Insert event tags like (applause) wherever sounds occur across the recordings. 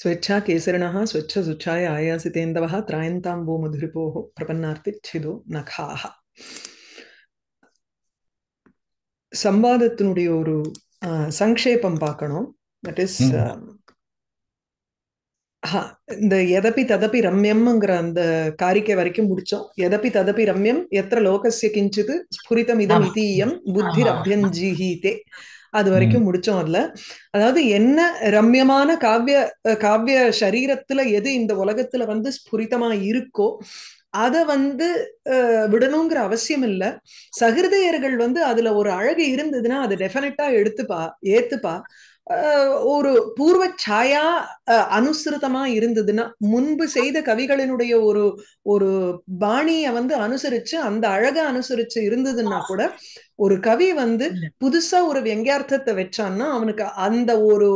ஸ்வச்சா கேசரிணா స్వచ్ఛ ஆயாசி ఆయాసితేందవ త్రాయంతాంబో మధురిపో பிரபன்னார்த்தி சிதோ నఖాహ சம்பாதத்தினுடைய ஒரு சங்கேபம் பார்க்கணும் that is இந்த எதப்பி ததப்பி ரம்யம்ங்கிற அந்த காரிக்கை வரைக்கும் முடிச்சோம் எதப்பி ததப்பி ரம்யம் எத்த லோகசிய கிஞ்சித் ஸ்புரிதம் இதம் இதீயம் புத்திரபியஞ்சிஹீதே அது வரைக்கும் முடிச்சோம் அதுல அதாவது என்ன ரம்யமான காவிய காவிய சரீரத்துல எது இந்த உலகத்துல வந்து ஸ்புரிதமா இருக்கோ அதை வந்து விடணுங்கிற அவசியம் இல்ல சகிருதையர்கள் வந்து அதுல ஒரு அழகு இருந்ததுன்னா அதை டெபினட்டா எடுத்துப்பா ஏத்துப்பா ஒரு பூர்வ சாயா அனுசிருத்தமா இருந்ததுன்னா முன்பு செய்த கவிகளினுடைய ஒரு ஒரு பாணிய வந்து அனுசரிச்சு அந்த அழக அனுசரிச்சு இருந்ததுன்னா கூட ஒரு கவி வந்து புதுசா ஒரு வெங்கியார்த்தத்தை வச்சான்னா அவனுக்கு அந்த ஒரு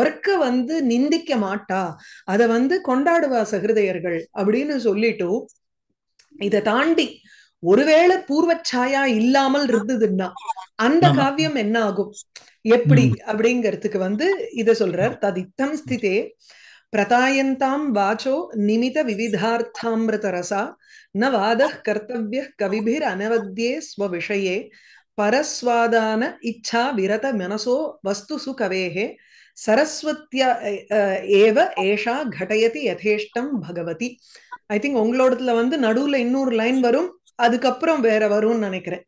ஒர்க்கை வந்து நிந்திக்க மாட்டா அத வந்து கொண்டாடுவா சகிருதயர்கள் அப்படின்னு சொல்லிட்டு இதை தாண்டி ஒருவேளை பூர்வ சாயா இல்லாமல் இருந்ததுன்னா அந்த காவியம் என்ன ஆகும் எப்படி அப்படிங்கிறதுக்கு வந்து இத சொல்றார் ததித்தம் ஸ்திதே பிரதாயந்தாம் வாசோ நிமித விவிதார்த்தாமிருதரசா ந வாத கர்த்தவிய கவிபிர் அனவத்தியே ஸ்வவிஷயே பரஸ்வாதான இச்சா விரத மனசோ வஸ்து சுகவேகே சரஸ்வத்தியா ஏவ ஏஷா கடயதி யதேஷ்டம் பகவதி ஐ திங்க் உங்களோடத்துல வந்து நடுவுல இன்னொரு லைன் வரும் அதுக்கப்புறம் வேற வரும்னு நினைக்கிறேன்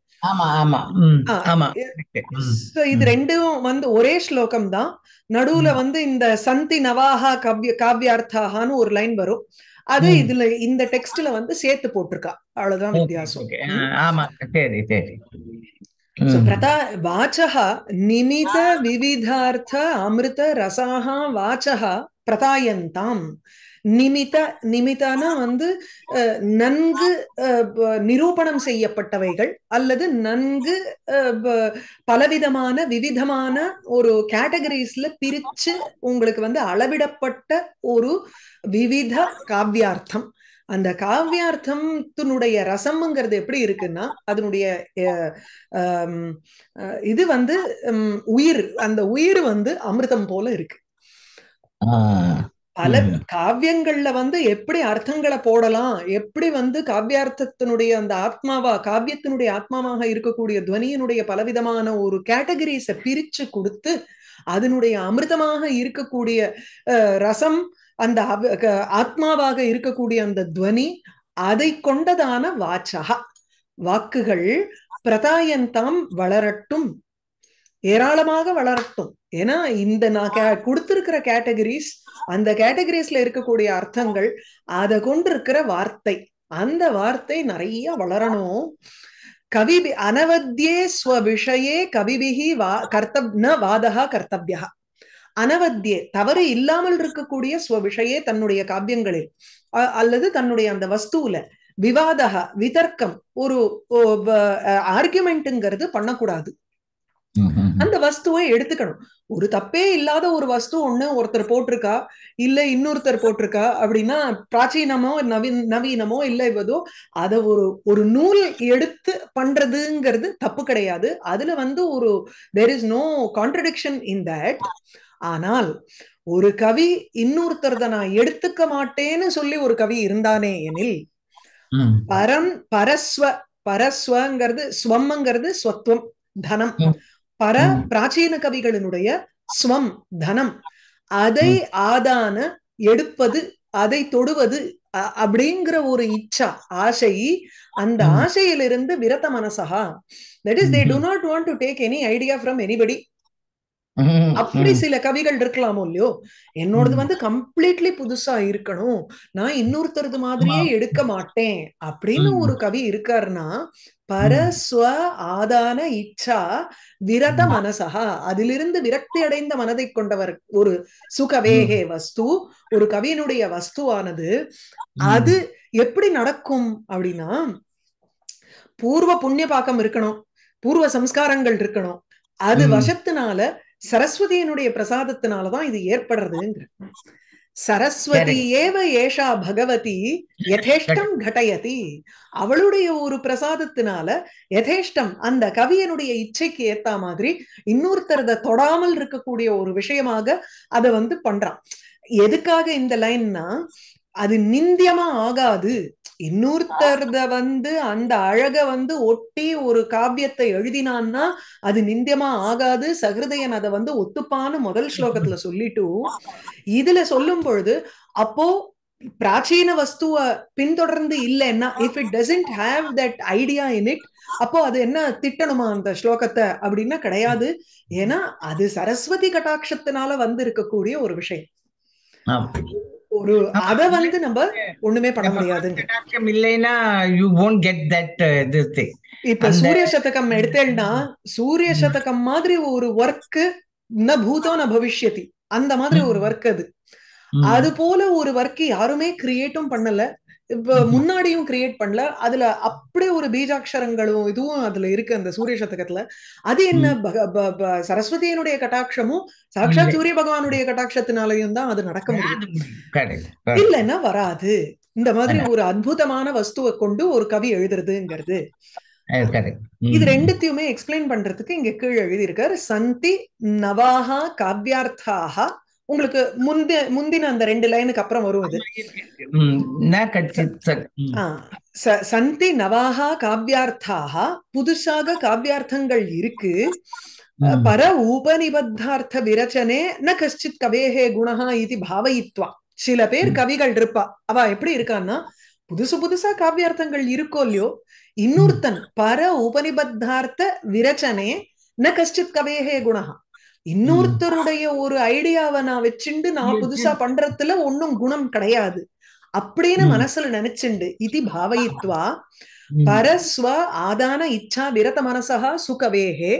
இது ரெண்டும் வந்து ஒரே ஸ்லோகம் தான் நடுவுல வந்து இந்த சந்தி நவாஹா காவ்ய காவ்யார்த்தாகான்னு ஒரு லைன் வரும் அது இதுல இந்த டெக்ஸ்ட்ல வந்து சேர்த்து போட்டிருக்கா அவ்வளவுதான் வித்தியாசம் ஆமா சரி சரி நிமித விவிதார்த்த அமிர்த ரசாக வாச்சக பிரதாயந்தாம் நிமிதா நிமிதானா வந்து நன்கு நிரூபணம் செய்யப்பட்டவைகள் அல்லது நன்கு பலவிதமான விவிதமான ஒரு கேட்டகரிஸ்ல பிரிச்சு உங்களுக்கு வந்து அளவிடப்பட்ட ஒரு விவித காவ்யார்த்தம் அந்த காவ்யார்த்தத்தினுடைய ரசம்ங்கிறது எப்படி இருக்குன்னா அதனுடைய இது வந்து உயிர் அந்த உயிர் வந்து அமிர்தம் போல இருக்கு பல காவியங்கள்ல வந்து எப்படி அர்த்தங்களை போடலாம் எப்படி வந்து காவியார்த்தத்தினுடைய அந்த ஆத்மாவா காவியத்தினுடைய ஆத்மாவாக இருக்கக்கூடிய துவனியினுடைய பலவிதமான ஒரு கேட்டகரிஸ பிரிச்சு கொடுத்து அதனுடைய அமிர்தமாக இருக்கக்கூடிய ரசம் அந்த ஆத்மாவாக இருக்கக்கூடிய அந்த துவனி அதை கொண்டதான வாச்சகா வாக்குகள் பிரதாயந்தாம் வளரட்டும் ஏராளமாக வளரட்டும் ஏன்னா இந்த நான் கொடுத்திருக்கிற கேட்டகரிஸ் அந்த கேட்டகரிஸ்ல இருக்கக்கூடிய அர்த்தங்கள் அதை கொண்டிருக்கிற வார்த்தை அந்த வார்த்தை நிறைய வளரணும் கவி அனவத்தியே ஸ்வ விஷயே கவிபிகி வா கர்த்தப் ந வாதகா கர்த்தவியா அனவத்தியே தவறு இல்லாமல் இருக்கக்கூடிய விஷயே தன்னுடைய காவியங்களில் அல்லது தன்னுடைய அந்த வஸ்துல விவாதகா விதர்க்கம் ஒரு ஆர்குமெண்ட்டுங்கிறது பண்ணக்கூடாது அந்த வஸ்துவை எடுத்துக்கணும் ஒரு தப்பே இல்லாத ஒரு வஸ்து ஒண்ணு ஒருத்தர் போட்டிருக்கா இல்ல இன்னொருத்தர் போட்டிருக்கா அப்படின்னா பிராச்சீனமோ நவீன நவீனமோ இல்ல இவதோ அத ஒரு ஒரு நூல் எடுத்து பண்றதுங்கிறது தப்பு கிடையாது அதுல வந்து ஒரு there is no contradiction in that ஆனால் ஒரு கவி இன்னொருத்தரத நான் எடுத்துக்க மாட்டேன்னு சொல்லி ஒரு கவி இருந்தானே எனில் பரம் பரஸ்வ பரஸ்வங்கிறது ஸ்வம்ங்கிறது ஸ்வத்வம் தனம் பர பிராச்சீன கவிகளினுடைய ஸ்வம் தனம் அதை ஆதான எடுப்பது அதை தொடுவது அப்படிங்கிற ஒரு இச்சா ஆசை அந்த ஆசையிலிருந்து விரத மனசகா that is they do not want to take any idea from anybody அப்படி சில கவிகள் இருக்கலாமோ இல்லையோ என்னோடது வந்து கம்ப்ளீட்லி புதுசா இருக்கணும் நான் இன்னொருத்தரது மாதிரியே எடுக்க மாட்டேன் அப்படின்னு ஒரு கவி இருக்காருன்னா பரஸ்வ ஆதான இச்சா விரத மனசகா அதிலிருந்து விரக்தி அடைந்த மனதை கொண்டவர் ஒரு சுகவேகே வஸ்து ஒரு கவியினுடைய வஸ்துவானது அது எப்படி நடக்கும் அப்படின்னா பூர்வ புண்ணிய பாக்கம் இருக்கணும் பூர்வ சம்ஸ்காரங்கள் இருக்கணும் அது வசத்தினால சரஸ்வதியினுடைய பிரசாதத்தினாலதான் இது ஏற்படுறதுங்கிற சரஸ்வதி ஏவ ஏஷா பகவதி யதேஷ்டம் கட்டயதி அவளுடைய ஒரு பிரசாதத்தினால யதேஷ்டம் அந்த கவியனுடைய இச்சைக்கு ஏத்த மாதிரி இன்னொருத்தரத தொடாமல் இருக்கக்கூடிய ஒரு விஷயமாக அதை வந்து பண்றான் எதுக்காக இந்த லைன்னா அது நிந்தியமா ஆகாது இன்னொருத்தர்த வந்து அந்த அழக வந்து ஒட்டி ஒரு காவியத்தை எழுதினான்னா அது நிந்தியமா ஆகாது சகிருதயன் அதை வந்து ஒத்துப்பான்னு முதல் ஸ்லோகத்துல சொல்லிட்டு இதுல சொல்லும் பொழுது அப்போ பிராச்சீன வஸ்துவ பின்தொடர்ந்து இல்லைன்னா if it doesn't have that idea in it அப்போ அது என்ன திட்டணுமா அந்த ஸ்லோகத்தை அப்படின்னா கிடையாது ஏன்னா அது சரஸ்வதி கட்டாட்சத்தினால வந்து இருக்கக்கூடிய ஒரு விஷயம் ஒரு அத வந்து நம்ம ஒண்ணுமே பண்ண முடியாது இல்லைன்னா யூ வோன்ட் கெட் தட் இது திங் இப்ப சூரிய சதகம் எடுத்தேன்னா சூரிய சதகம் மாதிரி ஒரு ஒர்க் ந பூதோ ந பவிஷ்யதி அந்த மாதிரி ஒரு ஒர்க் அது அது போல ஒரு ஒர்க் யாருமே கிரியேட்டும் பண்ணல இப்ப முன்னாடியும் கிரியேட் பண்ணல அதுல அப்படியே ஒரு பீஜாட்சரங்களும் இதுவும் அதுல இருக்கு அந்த சூரிய சதகத்துல அது என்ன சரஸ்வதியினுடைய கட்டாட்சமும் சாட்சா சூரிய பகவானுடைய கட்டாட்சத்தினாலையும் தான் அது நடக்க முடியும் இல்லைன்னா வராது இந்த மாதிரி ஒரு அற்புதமான வஸ்துவை கொண்டு ஒரு கவி எழுதுறதுங்கிறது இது ரெண்டுத்தையுமே எக்ஸ்பிளைன் பண்றதுக்கு இங்க கீழே எழுதியிருக்காரு சந்தி நவாகா காவ்யார்த்தாக உங்களுக்கு முந்தி முந்தின அந்த ரெண்டு லைனுக்கு அப்புறம் வரும் அது சந்தி நவாகா காவ்யார்த்தாக புதுசாக காவ்யார்த்தங்கள் இருக்கு பர உபநிபத்தார்த்த விரச்சனே ந கஷ்டித் கவேஹே குணஹா இது பாவயித்வா சில பேர் கவிகள் இருப்பா அவ எப்படி இருக்கான்னா புதுசு புதுசா காவியார்த்தங்கள் இருக்கோ இல்லையோ இன்னொருத்தன் பர உபநிபத்தார்த்த விரச்சனே ந கஷ்டித் கவேஹே குணஹா இன்னொருத்தருடைய ஒரு ஐடியாவை நான் வச்சுண்டு நான் புதுசா பண்றதுல ஒன்னும் குணம் கிடையாது அப்படின்னு மனசுல நினைச்சுண்டு இது பாவயித்வா பரஸ்வ ஆதான இச்சா விரத மனசகா சுகவேகே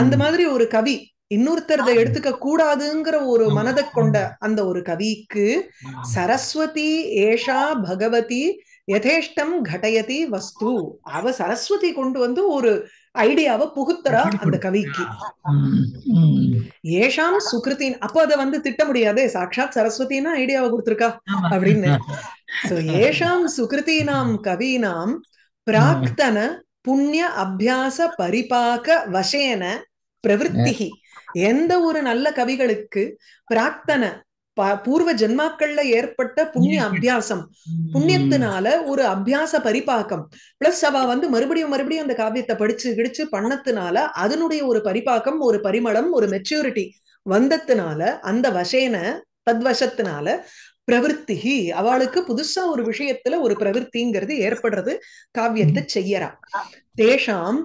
அந்த மாதிரி ஒரு கவி இன்னொருத்தரதை எடுத்துக்க கூடாதுங்கிற ஒரு மனதை கொண்ட அந்த ஒரு கவிக்கு சரஸ்வதி ஏஷா பகவதி யதேஷ்டம் கடையதி வஸ்து அவ சரஸ்வதி கொண்டு வந்து ஒரு ஐடியாவை புகுத்துறா அந்த கவிக்கு ஏஷாம் சுகிருத்தின் அப்ப அதை வந்து திட்ட முடியாது சாட்சாத் சரஸ்வதினா ஐடியாவை கொடுத்துருக்கா அப்படின்னு ஏஷாம் சுகிருத்தினாம் கவீனாம் பிராக்தன புண்ணிய அபியாச பரிபாக வசேன பிரவருத்திகி எந்த ஒரு நல்ல கவிகளுக்கு பிராக்தன பூர்வ ஜென்மாக்கள்ல ஏற்பட்ட புண்ணிய அபியாசம் புண்ணியத்தினால ஒரு அபியாச பரிபாக்கம் பிளஸ் அவ வந்து மறுபடியும் மறுபடியும் அந்த காவியத்தை படிச்சு கிடிச்சு பண்ணத்தினால அதனுடைய ஒரு பரிபாக்கம் ஒரு பரிமளம் ஒரு மெச்சூரிட்டி வந்தத்துனால அந்த வசேன தத்வசத்தினால பிரவருத்தி அவளுக்கு புதுசா ஒரு விஷயத்துல ஒரு பிரவருத்திங்கிறது ஏற்படுறது காவியத்தை செய்யறா தேஷாம்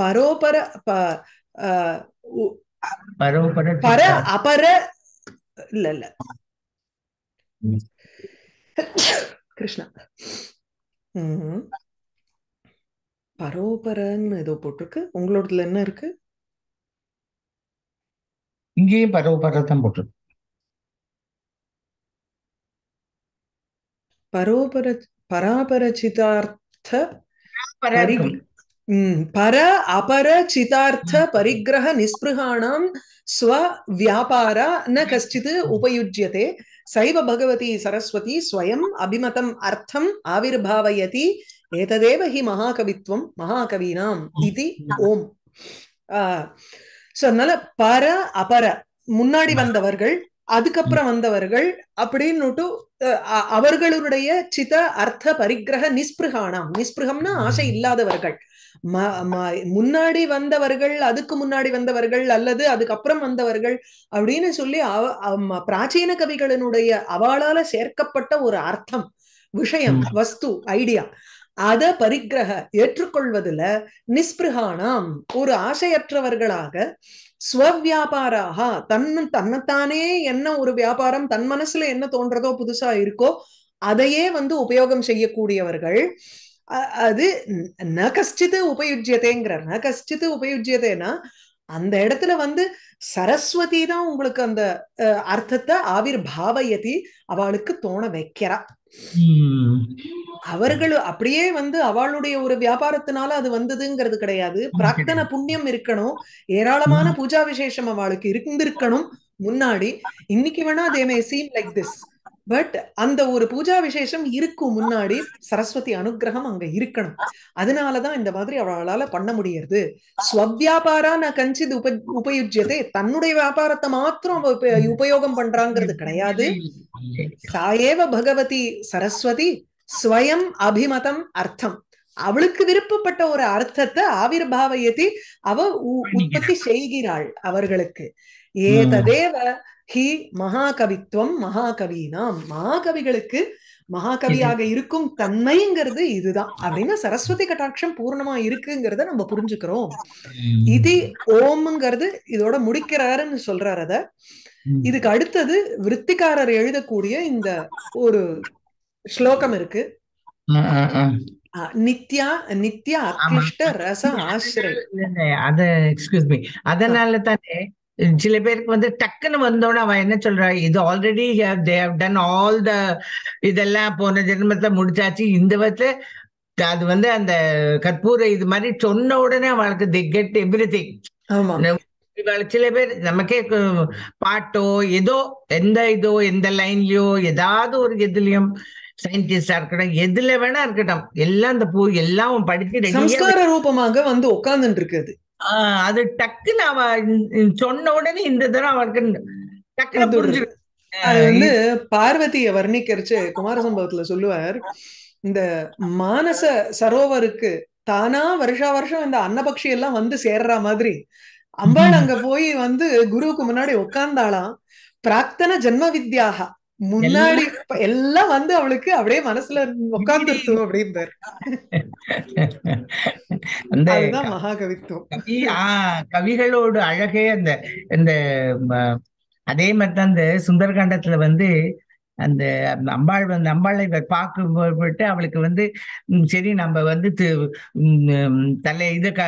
பரோபர பர அபர இல்ல இல்ல கிருஷ்ணா பரோபரன்னு ஏதோ போட்டிருக்கு உங்களோடதுல என்ன இருக்கு இங்கேயும் பரோபரத்தான் போட்டிருக்கு பரோபர பராபரச்சிதார்த்த பரிகிரகம் பர அபர சிதார்த்த பரிகிரக நிஸ்பிருகாணாம் ஸ்வ வியாபார ந கஷ்டித் உபயுஜ்யதே சைவ பகவதி சரஸ்வதி ஸ்வயம் அபிமதம் அர்த்தம் ஆவிர்பாவயதி ஏததேவ ஹி மகாகவித்வம் மகாகவீனாம் இது ஓம் சோ அதனால பர அபர முன்னாடி வந்தவர்கள் அதுக்கப்புறம் வந்தவர்கள் அப்படின்னுட்டு அவர்களுடைய சித அர்த்த பரிகிரக நிஸ்பிருகானாம் நிஸ்பிருகம்னா ஆசை இல்லாதவர்கள் முன்னாடி வந்தவர்கள் அதுக்கு முன்னாடி வந்தவர்கள் அல்லது அதுக்கப்புறம் வந்தவர்கள் அப்படின்னு சொல்லி பிராச்சீன கவிகளினுடைய அவளால சேர்க்கப்பட்ட ஒரு அர்த்தம் விஷயம் வஸ்து ஐடியா அத பரிகிரக ஏற்றுக்கொள்வதுல நிஸ்பிருகானாம் ஒரு ஆசையற்றவர்களாக ஸ்வவியாபாராக தன் தன்னைத்தானே என்ன ஒரு வியாபாரம் தன் மனசுல என்ன தோன்றதோ புதுசா இருக்கோ அதையே வந்து உபயோகம் செய்யக்கூடியவர்கள் அது ந கஷ்டித்து உபயுஜ்யத்தைங்கிறார் ந கஷ்டித்து உபயுஜியதேனா அந்த இடத்துல வந்து சரஸ்வதி தான் உங்களுக்கு அந்த அர்த்தத்தை ஆவிர் பாவயதி அவளுக்கு தோண வைக்கிறா அவர்கள் அப்படியே வந்து அவளுடைய ஒரு வியாபாரத்தினால அது வந்ததுங்கிறது கிடையாது பிரார்த்தனை புண்ணியம் இருக்கணும் ஏராளமான பூஜா விசேஷம் அவளுக்கு இருந்திருக்கணும் முன்னாடி இன்னைக்கு வேணா they may seem like this but அந்த ஒரு பூஜா விசேஷம் இருக்கும் முன்னாடி சரஸ்வதி அனுகிரகம் அங்க இருக்கணும் அதனாலதான் இந்த மாதிரி அவளால பண்ண முடியறது ஸ்வவியாபாரா நான் கஞ்சித் உப உபயுஜ்யதே தன்னுடைய வியாபாரத்தை மாத்திரம் உபயோகம் பண்றாங்கிறது கிடையாது சாயேவ பகவதி சரஸ்வதி ஸ்வயம் அபிமதம் அர்த்தம் அவளுக்கு விருப்பப்பட்ட ஒரு அர்த்தத்தை ஆவிர் பாவயத்தி அவ உற்பத்தி செய்கிறாள் அவர்களுக்கு ஏததேவ ஹி மகாகவித்துவம் மகாகவினாம் மகாகவிகளுக்கு மகாகவியாக இருக்கும் தன்மைங்கிறது இதுதான் அப்படின்னா சரஸ்வதி கட்டாட்சம் பூர்ணமா இருக்குங்கிறத நம்ம புரிஞ்சுக்கிறோம் இது ஓம்ங்கிறது இதோட முடிக்கிறாருன்னு சொல்றாரு அத இதுக்கு அடுத்தது விற்பிக்காரர் எழுதக்கூடிய இந்த ஒரு ஸ்லோகம் இருக்கு நித்யா நித்யா அக்லிஷ்ட ரச ஆசிரியர் அத எக்ஸ்கியூஸ் மீ அதனால தானே சில பேருக்கு வந்து டக்குன்னு வந்தோடனே அவன் என்ன சொல்றா இது already they have done all the இதெல்லாம் போன ஜென்மத்தை முடிச்சாச்சு இந்த விதத்துல அது வந்து அந்த கற்பூர இது மாதிரி சொன்ன உடனே அவளுக்கு தி கெட் எவ்ரி திங் சில பேர் நமக்கே பாட்டோ ஏதோ எந்த இதோ எந்த லைன்லயோ ஏதாவது ஒரு எதுலயும் சயின்டிஸ்டா இருக்கட்டும் எதுல வேணா இருக்கட்டும் எல்லாம் அந்த பூ எல்லாம் படிச்சு ரூபமாக வந்து உட்கார்ந்துட்டு இருக்குது அது டக்குன்னு அவ சொன்ன உடனே இந்த தடவை அவருக்கு டக்குன்னு அது வந்து பார்வதிய வர்ணிக்கரிச்சு குமார சம்பவத்துல சொல்லுவார் இந்த மானச சரோவருக்கு தானா வருஷா வருஷம் இந்த அன்னபக்ஷி எல்லாம் வந்து சேர்ற மாதிரி அம்பாள் அங்க போய் வந்து குருவுக்கு முன்னாடி உட்கார்ந்தாலாம் பிராக்தன ஜென்ம வித்யாக முன்னாடி எல்லாம் வந்து அவளுக்கு அப்படியே மனசுல உட்கார்ந்துருத்தோம் அப்படின்னு அந்த மகாகவித்துவம் கவிகளோடு ஆஹ் கவிகளோட அழகே அந்த இந்த அதே மாதிரி தான் அந்த சுந்தரகாண்டத்துல வந்து அந்த அம்பாள் வந்து அம்பாளை பார்க்கும் போட்டு அவளுக்கு வந்து சரி நம்ம வந்து தலை இது க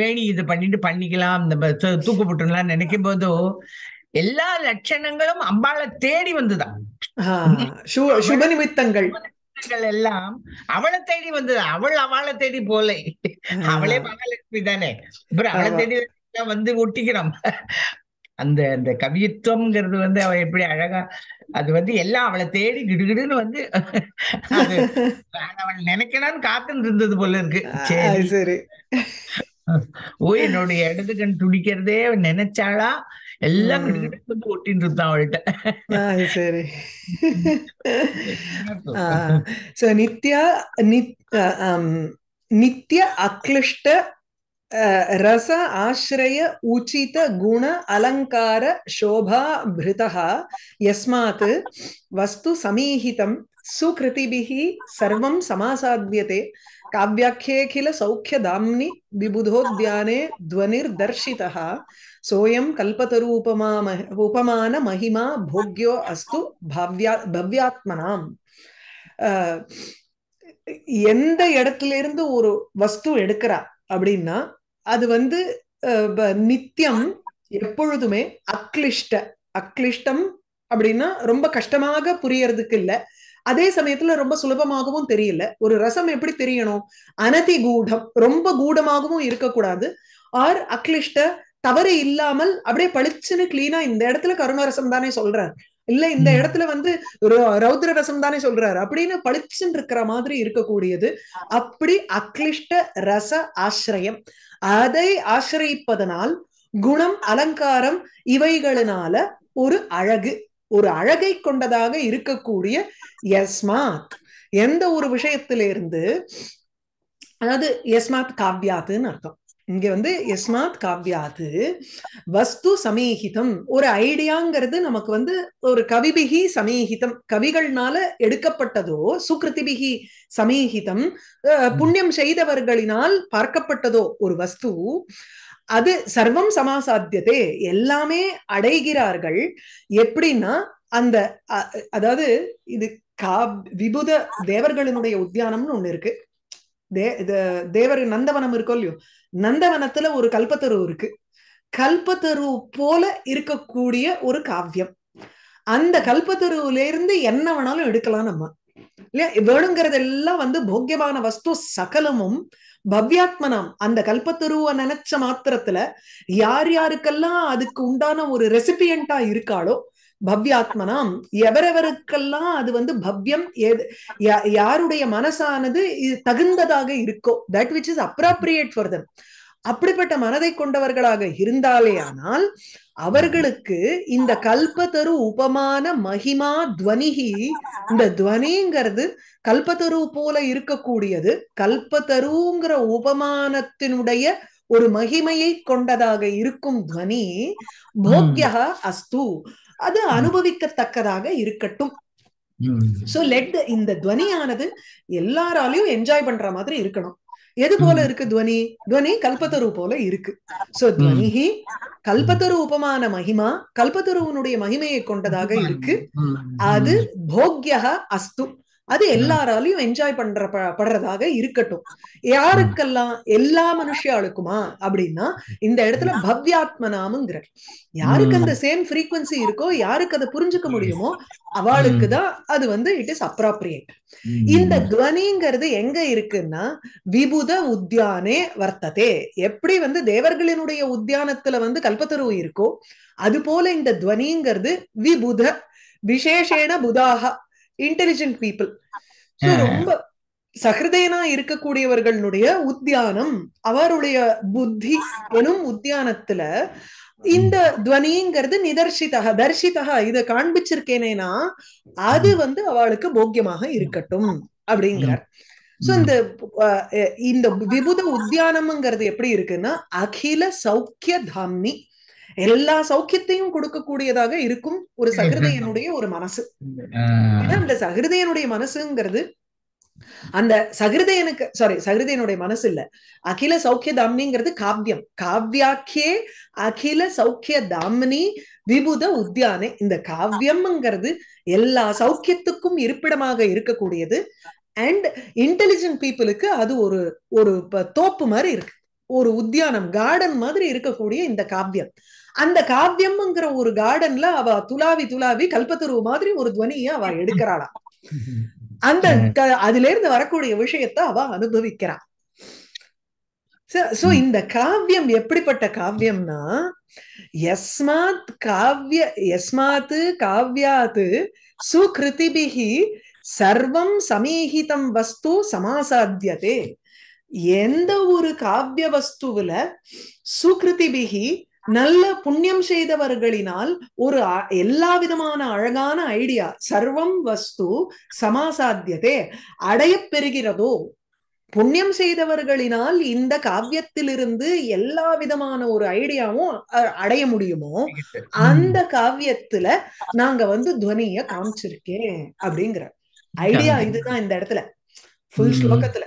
வேணி இது பண்ணிட்டு பண்ணிக்கலாம் நம்ம தூக்கு போட்டுலாம் நினைக்கும் போதோ எல்லா லட்சணங்களும் அம்பாளை தேடி வந்துதான் சுப நிமித்தங்கள் எல்லாம் அவளை தேடி வந்தது அவள் அவளை தேடி போல அவளே மகாலட்சுமி தானே அப்புறம் அவளை தேடி வந்து ஒட்டிக்கிறோம் அந்த அந்த கவித்துவம்ங்கிறது வந்து அவ எப்படி அழகா அது வந்து எல்லாம் அவளை தேடி கிடுகிடுன்னு வந்து அவள் நினைக்கணும்னு காத்துன்னு இருந்தது போல இருக்கு சரி சரி ஓ என்னுடைய இடது கண் துடிக்கிறதே நினைச்சாளா എല്ലാം ക്രിക്കറ്റ് പൊട്ടിട്ടിരുത്താൻ വേണ്ടിട്ട് സോ നിത്യ നിത്യ അക്ലിഷ്ട रस आश्रय उचित गुण अलङ्कार शोभाभृतः यस्मात् वस्तु समीहितं सुकृतिभिः सर्वं समासाद्यते சௌக்கிய தாம்னி काव्याख्ये किल सौख्यदाम्नि विबुधोद्याने ध्वनिर्दर्शितः सोऽयं कल्पतरूपमा उपमानमहिमा भोग्यो अस्तु भाव्या भव्यात्मनाम् எந்த இடத்துல இருந்து ஒரு வஸ்து எடுக்கிறா அப்படின்னா அது வந்து நித்தியம் எப்பொழுதுமே அக்லிஷ்ட அக்லிஷ்டம் அப்படின்னா ரொம்ப கஷ்டமாக புரியறதுக்கு இல்லை அதே சமயத்துல ரொம்ப சுலபமாகவும் தெரியல ஒரு ரசம் எப்படி தெரியணும் அனதி கூடம் ரொம்ப கூடமாகவும் இருக்கக்கூடாது ஆர் அக்லிஷ்ட தவறு இல்லாமல் அப்படியே பளிச்சுன்னு கிளீனா இந்த இடத்துல கருணரசம் தானே சொல்றாரு இல்ல இந்த இடத்துல வந்து ரௌத்ர ரசம் தானே சொல்றாரு அப்படின்னு பளிச்சுன்னு இருக்கிற மாதிரி இருக்கக்கூடியது அப்படி அக்லிஷ்ட ரச ஆசிரியம் அதை ஆசிரியிப்பதனால் குணம் அலங்காரம் இவைகளினால ஒரு அழகு ஒரு அழகை கொண்டதாக இருக்கக்கூடிய எஸ்மாத் எந்த ஒரு விஷயத்திலிருந்து அதாவது எஸ்மாத் காவ்யாத்துன்னு அர்த்தம் இங்க வந்து எஸ்மாத் காவ்யாது வஸ்து சமீகிதம் ஒரு ஐடியாங்கிறது நமக்கு வந்து ஒரு கவிபிகி சமீகிதம் கவிகள்னால எடுக்கப்பட்டதோ சுகிருதிபிகி சமீகிதம் புண்ணியம் செய்தவர்களினால் பார்க்கப்பட்டதோ ஒரு வஸ்து அது சர்வம் சமாசாத்தியதே எல்லாமே அடைகிறார்கள் எப்படின்னா அந்த அதாவது இது கா விபுத தேவர்களினுடைய உத்தியானம்னு ஒண்ணு இருக்கு தேவர் நந்தவனம் இருக்கோ இல்லையோ நந்தவனத்துல ஒரு கல்பத்தரு இருக்கு கல்பத்தரு போல இருக்கக்கூடிய ஒரு காவியம் அந்த கல்பத்தருவுல இருந்து என்ன வேணாலும் எடுக்கலாம் நம்ம இல்லையா வேணுங்கிறது எல்லாம் வந்து போக்கியமான வஸ்து சகலமும் பவ்யாத்மனாம் அந்த கல்பத்தருவை நினைச்ச மாத்திரத்துல யார் யாருக்கெல்லாம் அதுக்கு உண்டான ஒரு ரெசிபியண்டா இருக்காளோ பவ்யாத்மனாம் எவரெவருக்கெல்லாம் அது வந்து பவ்யம் யாருடைய மனசானது தகுந்ததாக இருக்கோ that which is appropriate for them அப்படிப்பட்ட மனதை கொண்டவர்களாக இருந்தாலே ஆனால் அவர்களுக்கு இந்த கல்பத்தரு உபமான மகிமா துவனிகி இந்த துவனிங்கிறது கல்பத்தரு போல இருக்கக்கூடியது கல்பத்தருங்கிற உபமானத்தினுடைய ஒரு மகிமையை கொண்டதாக இருக்கும் துவனி போக்யா hmm. அஸ்து அது hmm. அனுபவிக்கத்தக்கதாக இருக்கட்டும் சோ hmm. லெட் இந்த துவனியானது எல்லாராலையும் என்ஜாய் பண்ற மாதிரி இருக்கணும் எது போல இருக்கு துவனி துவனி கல்பத்தரு போல இருக்கு சோ துவனிஹி கல்பத்தரு உபமான மகிமா கல்பத்தருவனுடைய மகிமையை கொண்டதாக இருக்கு அது போக்யா அஸ்து அது எல்லாராலையும் என்ஜாய் பண்ற படுறதாக இருக்கட்டும் யாருக்கெல்லாம் எல்லா மனுஷியாளுக்குமா அப்படின்னா இந்த இடத்துல பவ்யாத்ம யாருக்கு அந்த சேம் ஃப்ரீக்வன்சி இருக்கோ யாருக்கு அதை புரிஞ்சுக்க முடியுமோ அவளுக்கு தான் அது வந்து இட் இஸ் அப்ராப்ரியேட் இந்த துவனிங்கிறது எங்க இருக்குன்னா விபுத உத்தியானே வர்த்ததே எப்படி வந்து தேவர்களினுடைய உத்தியானத்துல வந்து கல்பத்தரு இருக்கோ அது போல இந்த துவனிங்கிறது விபுத விசேஷேன புதாக இன்டெலிஜென்ட் பீப்புள் ரொம்ப சகிருதயனா இருக்கக்கூடியவர்களுடைய உத்தியானம் அவருடைய புத்தி எனும் உத்தியானத்துல இந்த துவனிங்கிறது நிதர்சிதா தர்சிதா இதை காண்பிச்சிருக்கேனேனா அது வந்து அவளுக்கு போக்கியமாக இருக்கட்டும் அப்படிங்கிறார் சோ இந்த இந்த விபுத உத்தியானம்ங்கிறது எப்படி இருக்குன்னா அகில சௌக்கிய தாம்னி எல்லா சௌக்கியத்தையும் கொடுக்கக்கூடியதாக இருக்கும் ஒரு சகிருதையனுடைய ஒரு மனசு அந்த சகிருதையனுடைய மனசுங்கிறது அந்த சகிருதையனுக்கு சாரி சகிருதையனுடைய மனசு இல்ல அகில சௌக்கிய தாமினிங்கிறது காவியம் காவ்யாக்கியே அகில சௌக்கிய தாமினி விபுத உத்தியானே இந்த காவியம்ங்கிறது எல்லா சௌக்கியத்துக்கும் இருப்பிடமாக இருக்கக்கூடியது அண்ட் இன்டெலிஜென்ட் பீப்புளுக்கு அது ஒரு ஒரு தோப்பு மாதிரி இருக்கு ஒரு உத்தியானம் கார்டன் மாதிரி இருக்கக்கூடிய இந்த காவியம் அந்த காவியம்ங்கிற ஒரு கார்டன்ல அவ துளாவி துளாவி கல்பத்துருவ மாதிரி ஒரு துவனிய அவ (laughs) எடுக்கிறாளா அந்த அதுல இருந்து வரக்கூடிய விஷயத்த அவ அனுபவிக்கிறான் சோ இந்த காவியம் எப்படிப்பட்ட காவியம்னா எஸ்மாத் காவிய எஸ்மாத்து காவியாத்து சுகிருதிபிகி சர்வம் சமீகிதம் வஸ்து சமாசாத்தியதே எந்த ஒரு காவிய வஸ்துவில சுகிருதிபிகி நல்ல புண்ணியம் செய்தவர்களினால் ஒரு எல்லா விதமான அழகான ஐடியா சர்வம் வஸ்து சமாசாத்தியதே அடையப்பெறுகிறதோ புண்ணியம் செய்தவர்களினால் இந்த காவியத்திலிருந்து எல்லா விதமான ஒரு ஐடியாவும் அடைய முடியுமோ அந்த காவியத்துல நாங்க வந்து துவனிய காமிச்சிருக்கேன் அப்படிங்கிற ஐடியா இதுதான் இந்த இடத்துல ஃபுல் ஸ்லோகத்துல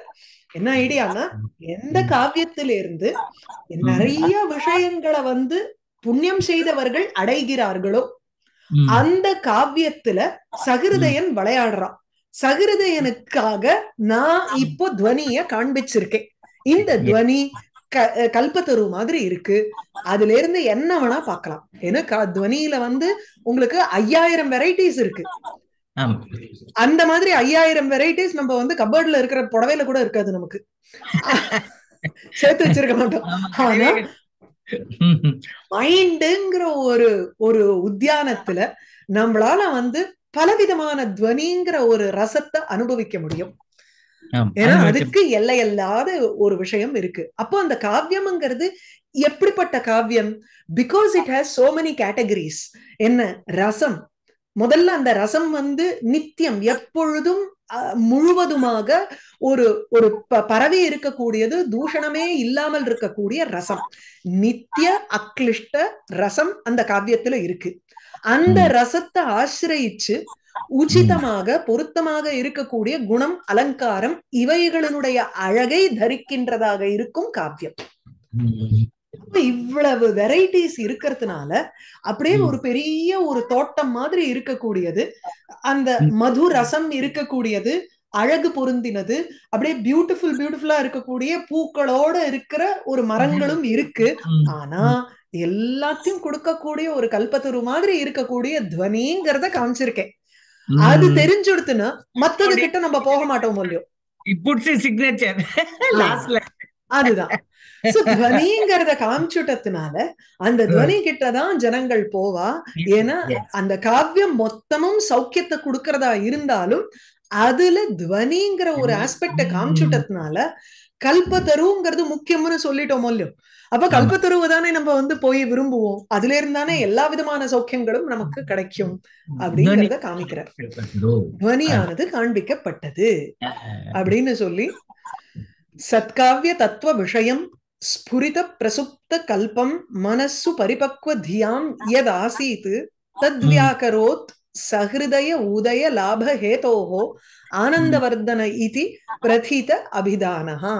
என்ன ஐடியானா எந்த காவியத்திலிருந்து நிறைய விஷயங்களை வந்து புண்ணியம் செய்தவர்கள் அடைகிறார்களோ அந்த காவியத்துல சகிருதயன் விளையாடுறான் சகிருதயனுக்காக நான் இப்போ துவனிய காண்பிச்சிருக்கேன் இந்த துவனி கல்பத்தரு மாதிரி இருக்கு அதுல இருந்து என்ன வேணா பாக்கலாம் ஏன்னா துவனியில வந்து உங்களுக்கு ஐயாயிரம் வெரைட்டிஸ் இருக்கு அந்த மாதிரி ஐயாயிரம் வெரைட்டிஸ் நம்ம வந்து கபர்ட்ல இருக்கிற புடவையில கூட இருக்காது நமக்கு சேர்த்து வச்சிருக்க மாட்டோம் மைண்டுங்கிற ஒரு ஒரு உத்தியானத்துல நம்மளால வந்து பலவிதமான துவனிங்கிற ஒரு ரசத்தை அனுபவிக்க முடியும் ஏன்னா அதுக்கு எல்லையல்லாத ஒரு விஷயம் இருக்கு அப்போ அந்த காவியம்ங்கிறது எப்படிப்பட்ட காவியம் because it has so many categories என்ன ரசம் முதல்ல அந்த ரசம் வந்து நித்தியம் எப்பொழுதும் முழுவதுமாக ஒரு ஒரு பரவி இருக்கக்கூடியது தூஷணமே இல்லாமல் இருக்கக்கூடிய ரசம் நித்திய அக்லிஷ்ட ரசம் அந்த காவியத்துல இருக்கு அந்த ரசத்தை ஆசிரயிச்சு உச்சிதமாக பொருத்தமாக இருக்கக்கூடிய குணம் அலங்காரம் இவைகளினுடைய அழகை தரிக்கின்றதாக இருக்கும் காவியம் இவ்வளவு வெரைட்டிஸ் இருக்கிறதுனால அப்படியே ஒரு பெரிய ஒரு தோட்டம் மாதிரி இருக்கக்கூடியது அந்த மது ரசம் இருக்கக்கூடியது அழகு பொருந்தினது அப்படியே பியூட்டிஃபுல் பியூட்டிஃபுல்லா இருக்கக்கூடிய பூக்களோட இருக்கிற ஒரு மரங்களும் இருக்கு ஆனா எல்லாத்தையும் கொடுக்கக்கூடிய ஒரு கல்பத்துரு மாதிரி இருக்கக்கூடிய துவனிங்கிறத காமிச்சிருக்கேன் அது தெரிஞ்சுடுத்துன்னா மத்தது கிட்ட நம்ம போக மாட்டோம் இல்லையோ இட் புட்ஸ் சிக்னேச்சர் லாஸ்ட்ல அதுதான் சோ துவனிங்கிறத காமிச்சுட்டதுனால அந்த துவனி கிட்டதான் ஜனங்கள் போவா ஏன்னா அந்த காவியம் மொத்தமும் சௌக்கியத்தை கொடுக்கறதா இருந்தாலும் அதுல துவனிங்கிற ஒரு ஆஸ்பெக்ட காமிச்சுட்டதுனால கல்பத்தருங்கிறது முக்கியம்னு சொல்லிட்டோம் இல்லையோ அப்ப கல்பத்தருவதானே நம்ம வந்து போய் விரும்புவோம் அதுல இருந்தானே எல்லா விதமான சௌக்கியங்களும் நமக்கு கிடைக்கும் அப்படிங்கறத காமிக்கிறார் துவனியானது காண்பிக்கப்பட்டது அப்படின்னு சொல்லி சத்காவிய தத்துவ விஷயம் ஸ்புரித பிரசுப்த கல்பம் மனசு பரிபக்வ தியாம் யத் ஆசீத் தத்வியாகரோத் சஹிருதய உதய லாப ஹேதோஹோ ஆனந்தவர்தன இது பிரதித அபிதானஹா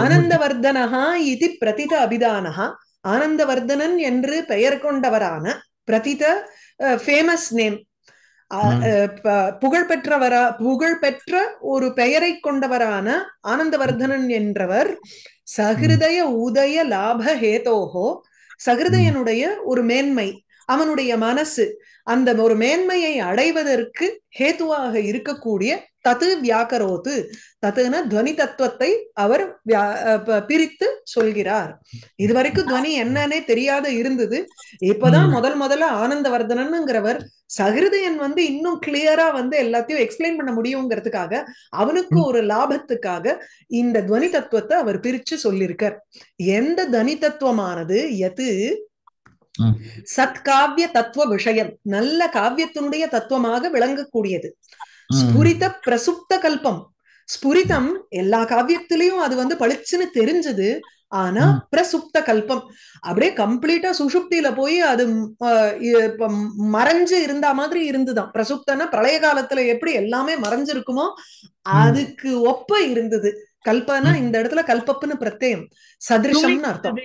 ஆனந்தவர்தனஹா இது பிரதித அபிதானஹா ஆனந்தவர்தனன் என்று பெயர் கொண்டவரான பிரதித ஃபேமஸ் நேம் புகழ்பெற்றவரா புகழ்பெற்ற ஒரு பெயரை கொண்டவரான ஆனந்தவர்தனன் என்றவர் சகிருதய உதய லாப ஹேதோகோ சகிருதயனுடைய ஒரு மேன்மை அவனுடைய மனசு அந்த ஒரு மேன்மையை அடைவதற்கு ஹேத்துவாக இருக்கக்கூடிய தது வியாக்கரோத்து தத்துன துவனி தத்துவத்தை அவர் பிரித்து சொல்கிறார் இதுவரைக்கும் துவனி என்னன்னே தெரியாத இருந்தது இப்பதான் முதல் முதல்ல வர்தனன்ங்கிறவர் சகிருதயன் வந்து இன்னும் கிளியரா வந்து எல்லாத்தையும் எக்ஸ்பிளைன் பண்ண முடியுங்கிறதுக்காக அவனுக்கு ஒரு லாபத்துக்காக இந்த துவனி தத்துவத்தை அவர் பிரிச்சு சொல்லியிருக்கார் எந்த துவனி தத்துவமானது எது சத்காவிய தத்துவ விஷயம் நல்ல காவியத்தினுடைய தத்துவமாக விளங்கக்கூடியது ஸ்புரித பிரசுப்த கல்பம் ஸ்புரிதம் எல்லா காவியத்திலையும் அது வந்து பளிச்சுன்னு தெரிஞ்சது ஆனா பிரசுப்த கல்பம் அப்படியே கம்ப்ளீட்டா சுசுப்தியில போய் அது மறைஞ்சு இருந்தா மாதிரி இருந்துதான் பிரசுப்தனா பிரளய காலத்துல எப்படி எல்லாமே மறைஞ்சிருக்குமோ அதுக்கு ஒப்ப இருந்தது கல்பனா இந்த இடத்துல கல்பப்புன்னு பிரத்யம் சதிருஷம்னு அர்த்தம்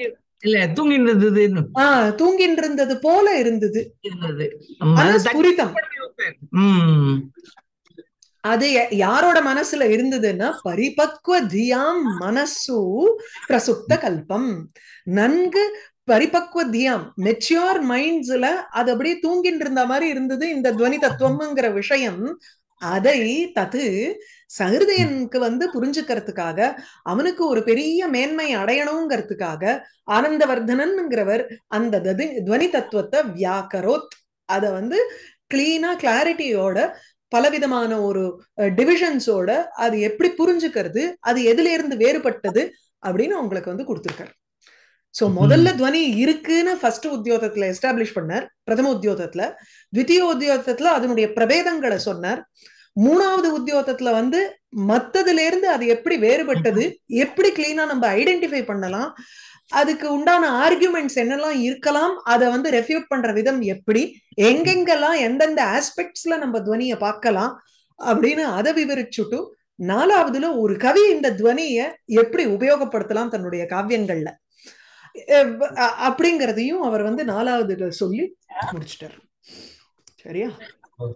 இல்ல தூங்கின்றது இருந்தது ஆஹ் தூங்கின்றிருந்தது இருந்தது போல இருந்தது புரிதம் அது யாரோட மனசுல இருந்ததுன்னா பரிபக்வ தியாம் மனசு பிரசுப்த கல்பம் நன்கு பரிபக்வ தியாம் மெச்சூர் மைண்ட்ஸ்ல அது அப்படியே தூங்கிட்டு இருந்த மாதிரி இருந்தது இந்த துவனி தத்துவம்ங்கிற விஷயம் அதை தது சகிருதயனுக்கு வந்து புரிஞ்சுக்கிறதுக்காக அவனுக்கு ஒரு பெரிய மேன்மை அடையணுங்கிறதுக்காக ஆனந்தவர்தனன்ங்கிறவர் அந்த துவனி தத்துவத்தை வியாக்கரோத் அதை வந்து கிளீனா கிளாரிட்டியோட பலவிதமான ஒரு டிவிஷன்ஸோட அது எப்படி புரிஞ்சுக்கிறது அது எதுல இருந்து வேறுபட்டது அப்படின்னு உங்களுக்கு வந்து கொடுத்துருக்காரு சோ முதல்ல துவனி இருக்குன்னு ஃபர்ஸ்ட் உத்தியோகத்துல எஸ்டாப்ளிஷ் பண்ணார் பிரதம உத்தியோகத்துல தித்திய உத்தியோகத்துல அதனுடைய பிரபேதங்களை சொன்னார் மூணாவது உத்தியோகத்துல வந்து மத்ததுல இருந்து அது எப்படி வேறுபட்டது எப்படி கிளீனா நம்ம ஐடென்டிஃபை பண்ணலாம் அதுக்கு உண்டான ஆர்கியூமெண்ட்ஸ் என்னெல்லாம் இருக்கலாம் அதை வந்து ரெஃப்யூட் பண்ற விதம் எப்படி எங்கெங்கெல்லாம் எந்தெந்த ஆஸ்பெக்ட்ஸ்ல நம்ம துவனிய பார்க்கலாம் அப்படின்னு அதை விவரிச்சுட்டு நாலாவதுல ஒரு கவி இந்த துவனிய எப்படி உபயோகப்படுத்தலாம் தன்னுடைய காவியங்கள்ல அப்படிங்கிறதையும் அவர் வந்து நாலாவதுல சொல்லி முடிச்சிட்டார் சரியா